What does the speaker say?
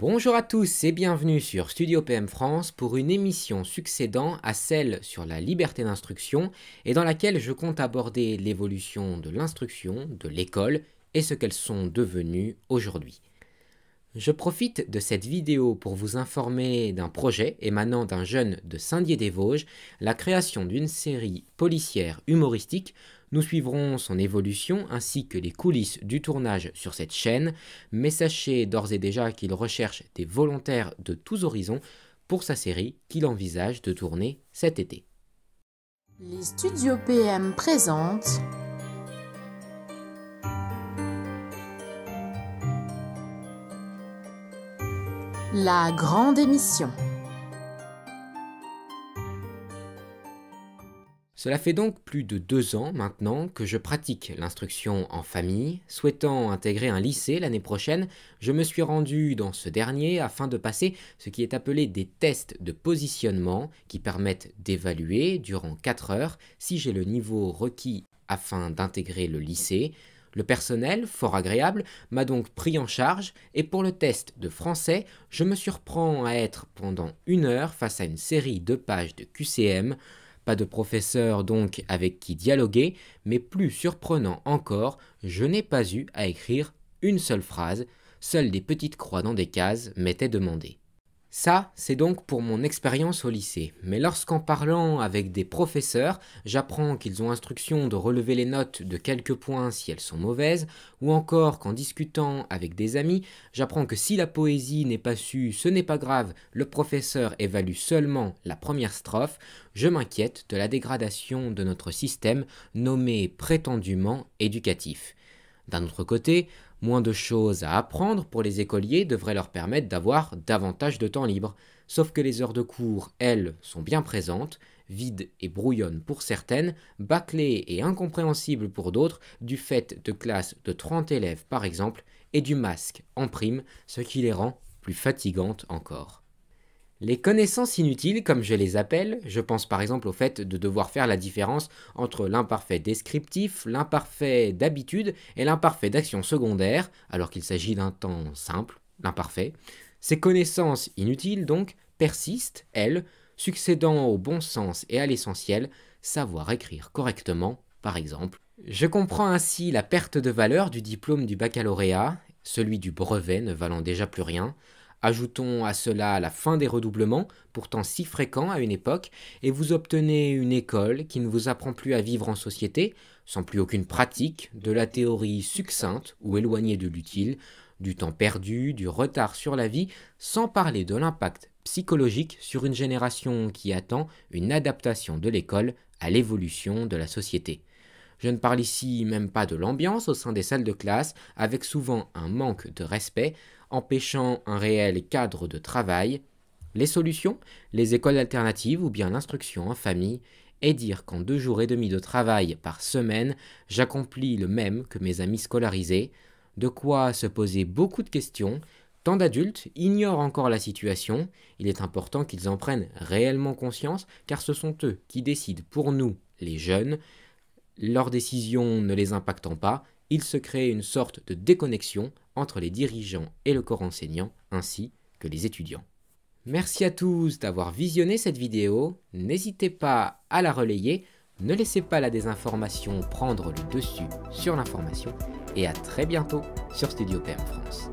Bonjour à tous et bienvenue sur Studio PM France pour une émission succédant à celle sur la liberté d'instruction et dans laquelle je compte aborder l'évolution de l'instruction, de l'école et ce qu'elles sont devenues aujourd'hui. Je profite de cette vidéo pour vous informer d'un projet émanant d'un jeune de Saint-Dié-des-Vosges, la création d'une série policière humoristique nous suivrons son évolution ainsi que les coulisses du tournage sur cette chaîne, mais sachez d'ores et déjà qu'il recherche des volontaires de tous horizons pour sa série qu'il envisage de tourner cet été. Les studios PM présentent La grande émission. Cela fait donc plus de deux ans maintenant que je pratique l'instruction en famille. Souhaitant intégrer un lycée l'année prochaine, je me suis rendu dans ce dernier afin de passer ce qui est appelé des tests de positionnement qui permettent d'évaluer durant quatre heures si j'ai le niveau requis afin d'intégrer le lycée. Le personnel, fort agréable, m'a donc pris en charge et pour le test de français, je me surprends à être pendant une heure face à une série de pages de QCM pas de professeur donc avec qui dialoguer, mais plus surprenant encore, je n'ai pas eu à écrire une seule phrase, seules des petites croix dans des cases m'étaient demandées. Ça, c'est donc pour mon expérience au lycée. Mais lorsqu'en parlant avec des professeurs, j'apprends qu'ils ont instruction de relever les notes de quelques points si elles sont mauvaises, ou encore qu'en discutant avec des amis, j'apprends que si la poésie n'est pas sue ce n'est pas grave, le professeur évalue seulement la première strophe, je m'inquiète de la dégradation de notre système nommé prétendument éducatif. D'un autre côté, moins de choses à apprendre pour les écoliers devrait leur permettre d'avoir davantage de temps libre, sauf que les heures de cours, elles, sont bien présentes, vides et brouillonnes pour certaines, bâclées et incompréhensibles pour d'autres, du fait de classes de 30 élèves par exemple, et du masque en prime, ce qui les rend plus fatigantes encore. Les connaissances inutiles, comme je les appelle, je pense par exemple au fait de devoir faire la différence entre l'imparfait descriptif, l'imparfait d'habitude et l'imparfait d'action secondaire, alors qu'il s'agit d'un temps simple, l'imparfait. Ces connaissances inutiles, donc, persistent, elles, succédant au bon sens et à l'essentiel, savoir écrire correctement, par exemple. Je comprends ainsi la perte de valeur du diplôme du baccalauréat, celui du brevet ne valant déjà plus rien, Ajoutons à cela la fin des redoublements, pourtant si fréquents à une époque, et vous obtenez une école qui ne vous apprend plus à vivre en société, sans plus aucune pratique, de la théorie succincte ou éloignée de l'utile, du temps perdu, du retard sur la vie, sans parler de l'impact psychologique sur une génération qui attend une adaptation de l'école à l'évolution de la société. Je ne parle ici même pas de l'ambiance au sein des salles de classe, avec souvent un manque de respect, empêchant un réel cadre de travail. Les solutions Les écoles alternatives ou bien l'instruction en famille et dire qu'en deux jours et demi de travail par semaine, j'accomplis le même que mes amis scolarisés, de quoi se poser beaucoup de questions. Tant d'adultes ignorent encore la situation, il est important qu'ils en prennent réellement conscience car ce sont eux qui décident pour nous, les jeunes, leurs décisions ne les impactant pas, il se crée une sorte de déconnexion entre les dirigeants et le corps enseignant, ainsi que les étudiants. Merci à tous d'avoir visionné cette vidéo, n'hésitez pas à la relayer, ne laissez pas la désinformation prendre le dessus sur l'information, et à très bientôt sur Studio PM France.